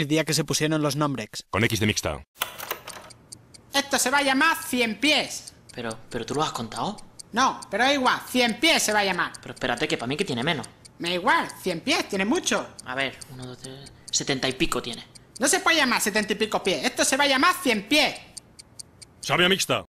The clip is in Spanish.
el día que se pusieron los nombres. Con X de mixta. Esto se va a llamar Cien pies. Pero, pero tú lo has contado. No, pero es igual, Cien pies se va a llamar. Pero espérate, que para mí que tiene menos. Me da igual, Cien pies, tiene mucho. A ver, uno, dos, tres. Setenta y pico tiene. No se puede llamar setenta y pico pies, esto se va a llamar Cien pies. Sabia mixta.